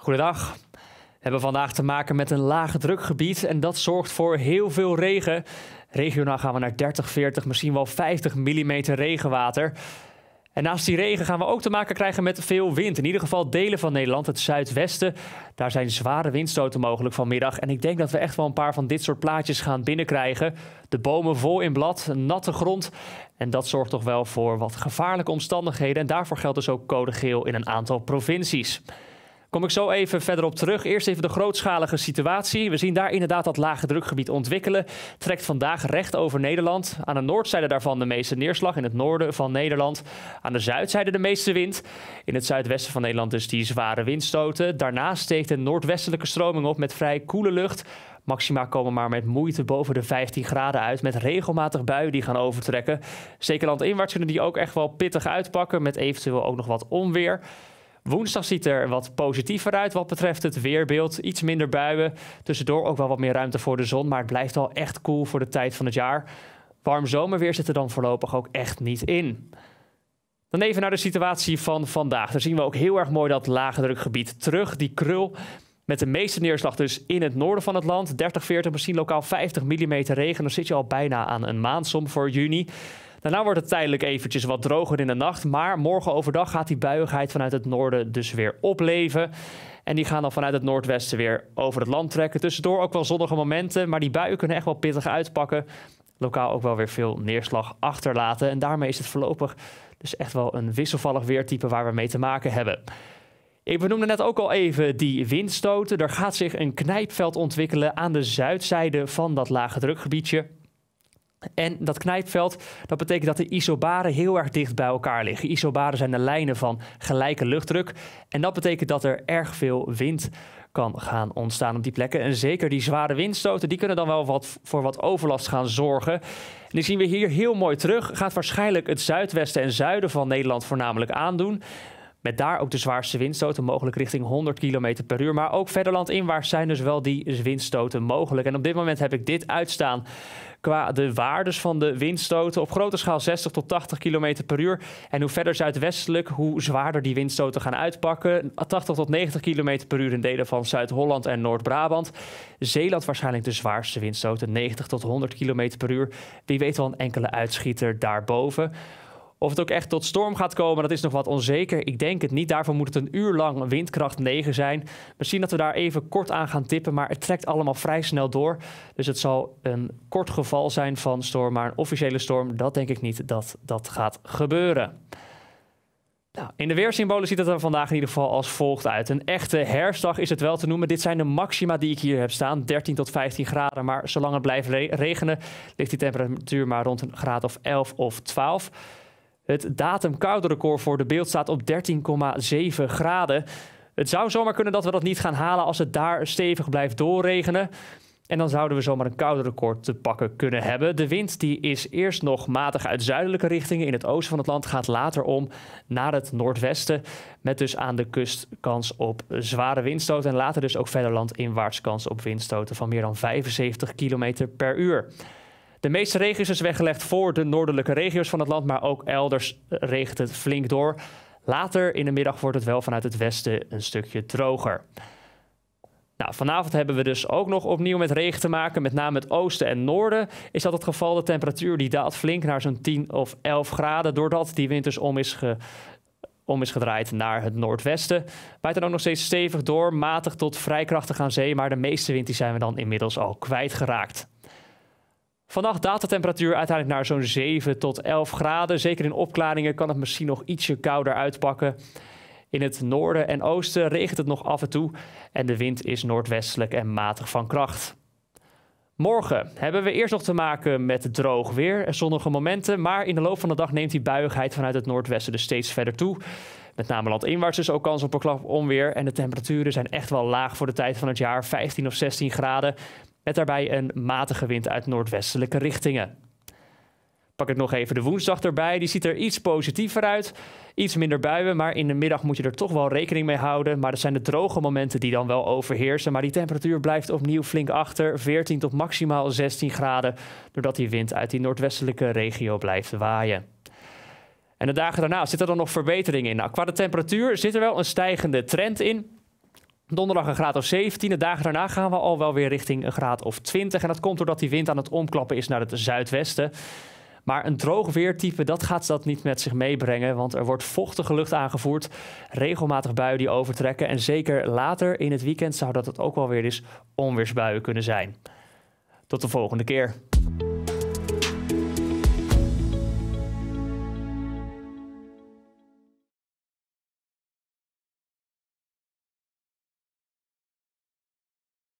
Goedendag. We hebben vandaag te maken met een lage drukgebied en dat zorgt voor heel veel regen. Regionaal gaan we naar 30, 40, misschien wel 50 mm regenwater. En naast die regen gaan we ook te maken krijgen met veel wind. In ieder geval delen van Nederland, het zuidwesten. Daar zijn zware windstoten mogelijk vanmiddag. En ik denk dat we echt wel een paar van dit soort plaatjes gaan binnenkrijgen. De bomen vol in blad, natte grond. En dat zorgt toch wel voor wat gevaarlijke omstandigheden. En daarvoor geldt dus ook code geel in een aantal provincies. Kom ik zo even verder op terug. Eerst even de grootschalige situatie. We zien daar inderdaad dat lage drukgebied ontwikkelen. Trekt vandaag recht over Nederland. Aan de noordzijde daarvan de meeste neerslag in het noorden van Nederland. Aan de zuidzijde de meeste wind. In het zuidwesten van Nederland dus die zware windstoten. Daarna steekt een noordwestelijke stroming op met vrij koele lucht. Maxima komen maar met moeite boven de 15 graden uit. Met regelmatig buien die gaan overtrekken. Zeker inwaarts kunnen die ook echt wel pittig uitpakken. Met eventueel ook nog wat onweer. Woensdag ziet er wat positiever uit wat betreft het weerbeeld. Iets minder buien. Tussendoor ook wel wat meer ruimte voor de zon. Maar het blijft al echt cool voor de tijd van het jaar. Warm zomerweer zit er dan voorlopig ook echt niet in. Dan even naar de situatie van vandaag. Daar zien we ook heel erg mooi dat lage drukgebied terug. Die krul met de meeste neerslag dus in het noorden van het land. 30, 40, misschien lokaal 50 mm regen. Dan zit je al bijna aan een maandsom voor juni. Daarna wordt het tijdelijk eventjes wat droger in de nacht. Maar morgen overdag gaat die buiigheid vanuit het noorden dus weer opleven. En die gaan dan vanuit het noordwesten weer over het land trekken. Tussendoor ook wel zonnige momenten. Maar die buien kunnen echt wel pittig uitpakken. Lokaal ook wel weer veel neerslag achterlaten. En daarmee is het voorlopig dus echt wel een wisselvallig weertype waar we mee te maken hebben. Ik benoemde net ook al even die windstoten. Er gaat zich een knijpveld ontwikkelen aan de zuidzijde van dat lage drukgebiedje. En dat knijpveld, dat betekent dat de isobaren heel erg dicht bij elkaar liggen. Isobaren zijn de lijnen van gelijke luchtdruk. En dat betekent dat er erg veel wind kan gaan ontstaan op die plekken. En zeker die zware windstoten, die kunnen dan wel wat, voor wat overlast gaan zorgen. En die zien we hier heel mooi terug. Gaat waarschijnlijk het zuidwesten en zuiden van Nederland voornamelijk aandoen. Met daar ook de zwaarste windstoten mogelijk richting 100 km per uur. Maar ook verder landinwaarts zijn dus wel die windstoten mogelijk. En op dit moment heb ik dit uitstaan qua de waardes van de windstoten. Op grote schaal 60 tot 80 km per uur. En hoe verder zuidwestelijk, hoe zwaarder die windstoten gaan uitpakken. 80 tot 90 km per uur in delen van Zuid-Holland en Noord-Brabant. Zeeland waarschijnlijk de zwaarste windstoten, 90 tot 100 km per uur. Wie weet wel een enkele uitschieter daarboven. Of het ook echt tot storm gaat komen, dat is nog wat onzeker. Ik denk het niet. Daarvoor moet het een uur lang windkracht 9 zijn. Misschien dat we daar even kort aan gaan tippen, maar het trekt allemaal vrij snel door. Dus het zal een kort geval zijn van storm, maar een officiële storm, dat denk ik niet dat dat gaat gebeuren. Nou, in de weersymbolen ziet het er vandaag in ieder geval als volgt uit. Een echte herfstdag is het wel te noemen. Dit zijn de maxima die ik hier heb staan, 13 tot 15 graden. Maar zolang het blijft regenen, ligt die temperatuur maar rond een graad of 11 of 12. Het datum-koude-record voor de beeld staat op 13,7 graden. Het zou zomaar kunnen dat we dat niet gaan halen als het daar stevig blijft doorregenen. En dan zouden we zomaar een koude record te pakken kunnen hebben. De wind die is eerst nog matig uit zuidelijke richtingen in het oosten van het land, gaat later om naar het noordwesten. Met dus aan de kust kans op zware windstoten. En later dus ook verder landinwaarts kans op windstoten van meer dan 75 km per uur. De meeste regens is weggelegd voor de noordelijke regio's van het land, maar ook elders eh, regent het flink door. Later in de middag wordt het wel vanuit het westen een stukje droger. Nou, vanavond hebben we dus ook nog opnieuw met regen te maken. Met name het oosten en noorden is dat het geval. De temperatuur die daalt flink naar zo'n 10 of 11 graden. Doordat die wind dus om is, om is gedraaid naar het noordwesten. Waait dan ook nog steeds stevig door. Matig tot vrij krachtig aan zee. Maar de meeste wind die zijn we dan inmiddels al kwijtgeraakt. Vannacht daalt de temperatuur uiteindelijk naar zo'n 7 tot 11 graden. Zeker in opklaringen kan het misschien nog ietsje kouder uitpakken. In het noorden en oosten regent het nog af en toe en de wind is noordwestelijk en matig van kracht. Morgen hebben we eerst nog te maken met droog weer en zonnige momenten, maar in de loop van de dag neemt die buigheid vanuit het noordwesten dus steeds verder toe. Met name landinwaarts is ook kans op een klap onweer en de temperaturen zijn echt wel laag voor de tijd van het jaar, 15 of 16 graden met daarbij een matige wind uit noordwestelijke richtingen. Pak ik nog even de woensdag erbij. Die ziet er iets positiever uit. Iets minder buien, maar in de middag moet je er toch wel rekening mee houden. Maar dat zijn de droge momenten die dan wel overheersen. Maar die temperatuur blijft opnieuw flink achter. 14 tot maximaal 16 graden. Doordat die wind uit die noordwestelijke regio blijft waaien. En de dagen daarna zit er dan nog verbetering in. Nou, qua de temperatuur zit er wel een stijgende trend in. Donderdag een graad of 17. De dagen daarna gaan we al wel weer richting een graad of 20. En dat komt doordat die wind aan het omklappen is naar het zuidwesten. Maar een droog weertype, dat gaat dat niet met zich meebrengen. Want er wordt vochtige lucht aangevoerd. Regelmatig buien die overtrekken. En zeker later in het weekend zou dat ook wel weer eens onweersbuien kunnen zijn. Tot de volgende keer.